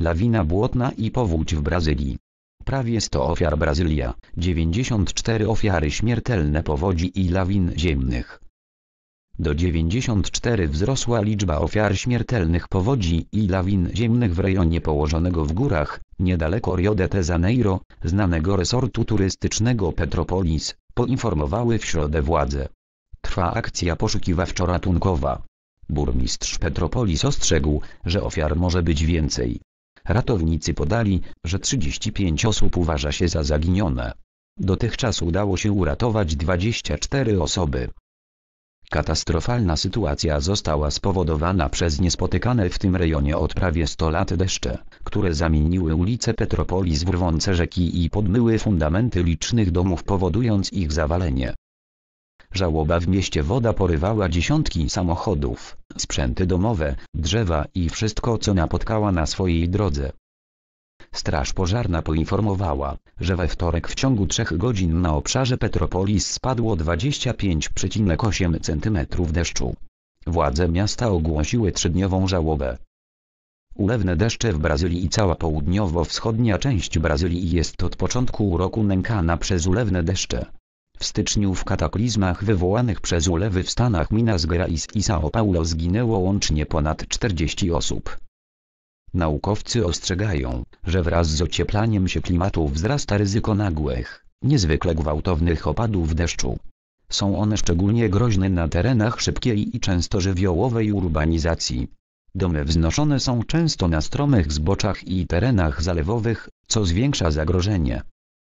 lawina błotna i powódź w Brazylii. Prawie 100 ofiar Brazylia, 94 ofiary śmiertelne powodzi i lawin ziemnych. Do 94 wzrosła liczba ofiar śmiertelnych powodzi i lawin ziemnych w rejonie położonego w górach, niedaleko Rio de Janeiro, znanego resortu turystycznego Petropolis, poinformowały w środę władze. Trwa akcja poszukiwawczo-ratunkowa. Burmistrz Petropolis ostrzegł, że ofiar może być więcej. Ratownicy podali, że 35 osób uważa się za zaginione. Dotychczas udało się uratować 24 osoby. Katastrofalna sytuacja została spowodowana przez niespotykane w tym rejonie od prawie 100 lat deszcze, które zamieniły ulice Petropolii w wrwące rzeki i podmyły fundamenty licznych domów powodując ich zawalenie. Żałoba w mieście woda porywała dziesiątki samochodów, sprzęty domowe, drzewa i wszystko co napotkała na swojej drodze. Straż Pożarna poinformowała, że we wtorek w ciągu trzech godzin na obszarze Petropolis spadło 25,8 cm deszczu. Władze miasta ogłosiły trzydniową żałobę. Ulewne deszcze w Brazylii i cała południowo-wschodnia część Brazylii jest od początku roku nękana przez ulewne deszcze. W styczniu w kataklizmach wywołanych przez ulewy w Stanach Minas Gerais i São Paulo zginęło łącznie ponad 40 osób. Naukowcy ostrzegają, że wraz z ocieplaniem się klimatu wzrasta ryzyko nagłych, niezwykle gwałtownych opadów deszczu. Są one szczególnie groźne na terenach szybkiej i często żywiołowej urbanizacji. Domy wznoszone są często na stromych zboczach i terenach zalewowych, co zwiększa zagrożenie.